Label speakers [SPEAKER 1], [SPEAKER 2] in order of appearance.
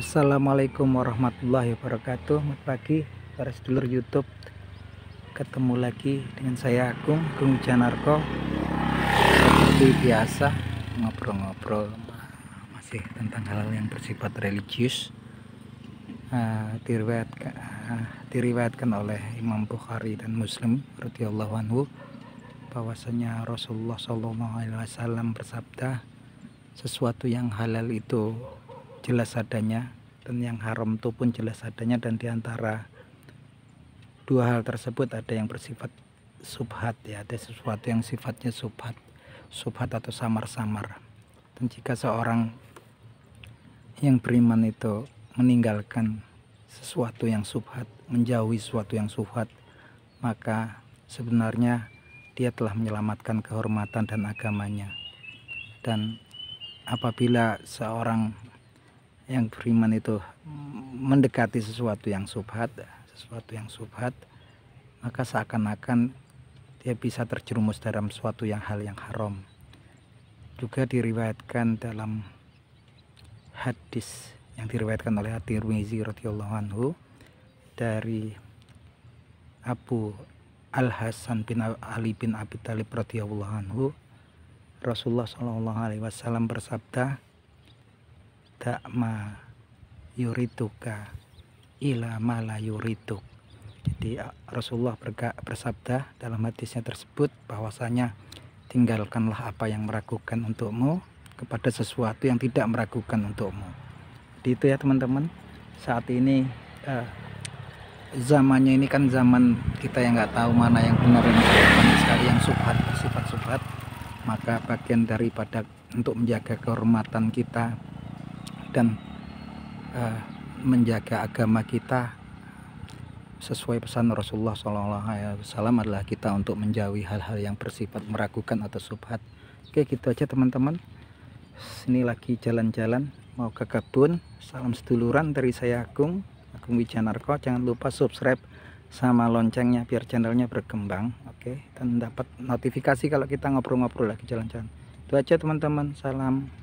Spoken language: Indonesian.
[SPEAKER 1] Assalamualaikum warahmatullahi wabarakatuh Selamat pagi para sedulur youtube Ketemu lagi dengan saya Agung Agung Janarko Seperti biasa Ngobrol-ngobrol Masih tentang hal-hal yang bersifat religius uh, diriwayatkan, uh, oleh Imam Bukhari dan Muslim radhiyallahu anhu bahwasanya Rasulullah SAW bersabda sesuatu yang halal itu jelas adanya dan yang haram itu pun jelas adanya dan diantara dua hal tersebut ada yang bersifat subhat ya ada sesuatu yang sifatnya subhat subhat atau samar-samar dan jika seorang yang beriman itu meninggalkan sesuatu yang subhat menjauhi sesuatu yang subhat maka sebenarnya dia telah menyelamatkan kehormatan dan agamanya dan apabila seorang yang beriman itu mendekati sesuatu yang subhat sesuatu yang subhat maka seakan-akan dia bisa terjerumus dalam suatu yang hal yang haram juga diriwayatkan dalam hadis yang diriwayatkan oleh At-Tirmizi radhiyallahu anhu dari Abu Al Hasan bin Ali bin Abi Thalib radhiyallahu anhu Rasulullah Shallallahu alaihi wasallam bersabda tak ma yurituka ila mala yurituk jadi Rasulullah bersabda dalam hadisnya tersebut bahwasanya tinggalkanlah apa yang meragukan untukmu kepada sesuatu yang tidak meragukan untukmu jadi itu ya teman-teman saat ini eh, zamannya ini kan zaman kita yang nggak tahu mana yang benar yang banyak sekali yang subhat sifat-subhat maka bagian daripada untuk menjaga kehormatan kita dan uh, eh, menjaga agama kita sesuai pesan Rasulullah SAW adalah kita untuk menjauhi hal-hal yang bersifat meragukan atau subhat. Oke, gitu aja teman-teman. Sini lagi jalan-jalan mau ke kebun. Salam seduluran dari saya Agung, Agung Wijanarko. Jangan lupa subscribe sama loncengnya biar channelnya berkembang. Oke, dan dapat notifikasi kalau kita ngobrol-ngobrol lagi jalan-jalan. Itu aja teman-teman. Salam.